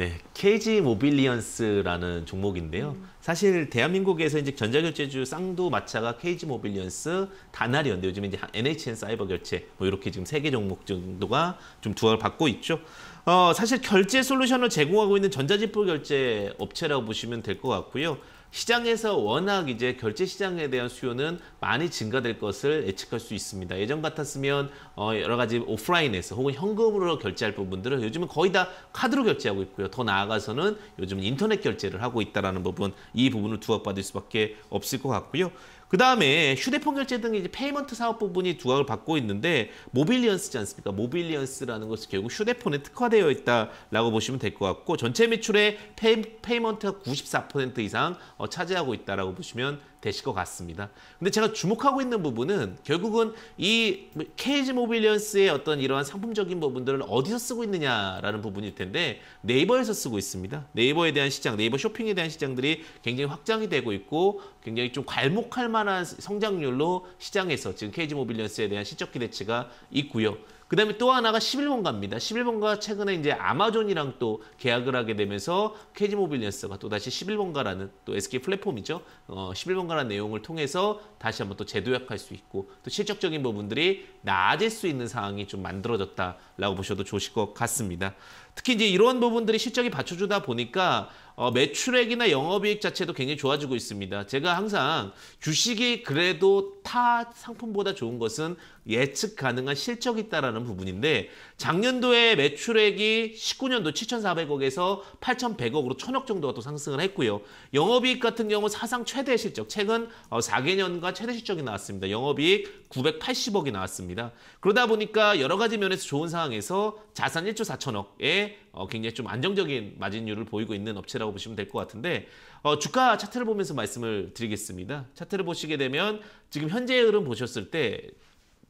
네, KG 모빌리언스라는 종목인데요. 음. 사실 대한민국에서 이제 전자결제주 쌍두 마차가 KG 모빌리언스 다나리언데 요즘 이제 NHN 사이버 결제 뭐 이렇게 지금 세 개 종목 정도가 좀 두각을 받고 있죠. 어, 사실 결제 솔루션을 제공하고 있는 전자지표 결제 업체라고 보시면 될 것 같고요. 시장에서 워낙 이제 결제 시장에 대한 수요는 많이 증가될 것을 예측할 수 있습니다. 예전 같았으면 어 여러 가지 오프라인에서 혹은 현금으로 결제할 부분들은 요즘은 거의 다 카드로 결제하고 있고요. 더 나아가서는 요즘 인터넷 결제를 하고 있다라는 부분 이 부분을 두각받을 수밖에 없을 것 같고요. 그 다음에 휴대폰 결제 등 이제 페이먼트 사업 부분이 두각을 받고 있는데 모빌리언스지 않습니까? 모빌리언스라는 것이 결국 휴대폰에 특화되어 있다라고 보시면 될 것 같고 전체 매출의 페이, 페이먼트가 94% 이상 어, 차지하고 있다라고 보시면 되실 것 같습니다. 근데 제가 주목하고 있는 부분은 결국은 이 케이지 모빌리언스의 어떤 이러한 상품적인 부분들을 어디서 쓰고 있느냐라는 부분일 텐데 네이버에서 쓰고 있습니다. 네이버에 대한 시장, 네이버 쇼핑에 대한 시장들이 굉장히 확장이 되고 있고 굉장히 좀 괄목할 만한 성장률로 시장에서 지금 케이지 모빌리언스에 대한 시적 기대치가 있고요. 그 다음에 또 하나가 11번가입니다. 11번가 최근에 이제 아마존이랑 또 계약을 하게 되면서 캐지 모빌리언스가 또 다시 11번가라는 또 SK 플랫폼이죠. 어, 11번가라는 내용을 통해서 다시 한번 또 재도약할 수 있고 또 실적적인 부분들이 나아질 수 있는 상황이 좀 만들어졌다라고 보셔도 좋으실 것 같습니다. 특히 이제 이러한 부분들이 실적이 받쳐주다 보니까 어, 매출액이나 영업이익 자체도 굉장히 좋아지고 있습니다. 제가 항상 주식이 그래도 타 상품보다 좋은 것은 예측 가능한 실적이 있다라는 부분인데 작년도에 매출액이 19년도 7,400억에서 8,100억으로 1 0 0 0억 정도가 또 상승을 했고요. 영업이익 같은 경우 사상 최대 실적, 최근 4개년간 어, 최대 실적이 나왔습니다. 영업이익 980억이 나왔습니다. 그러다 보니까 여러 가지 면에서 좋은 상황에서 자산 1조 4천억에 어, 굉장히 좀 안정적인 마진율을 보이고 있는 업체라고 보시면 될 것 같은데 어, 주가 차트를 보면서 말씀을 드리겠습니다. 차트를 보시게 되면 지금 현재의 흐름 보셨을 때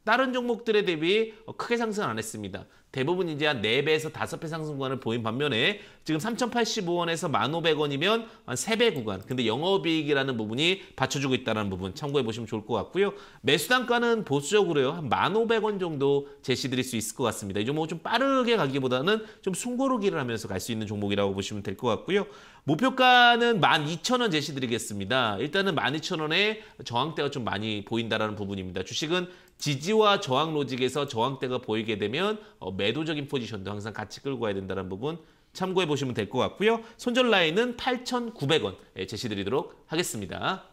다른 종목들에 대비 어, 크게 상승 안 했습니다. 대부분 이제 한 4배에서 5배 상승 구간을 보인 반면에 지금 3,085원에서 1,500원이면 한 3배 구간. 근데 영업이익이라는 부분이 받쳐주고 있다는 부분 참고해 보시면 좋을 것 같고요. 매수 단가는 보수적으로요. 한 1,500원 정도 제시드릴 수 있을 것 같습니다. 이제 뭐좀 빠르게 가기보다는 좀 숨고르기를 하면서 갈 수 있는 종목이라고 보시면 될 것 같고요. 목표가는 12,000원 제시드리겠습니다. 일단은 12,000원에 저항대가 좀 많이 보인다라는 부분입니다. 주식은 지지와 저항 로직에서 저항대가 보이게 되면 어, 매도적인 포지션도 항상 같이 끌고 가야 된다는 부분 참고해 보시면 될 것 같고요. 손절 라인은 8,900원 예, 제시드리도록 하겠습니다.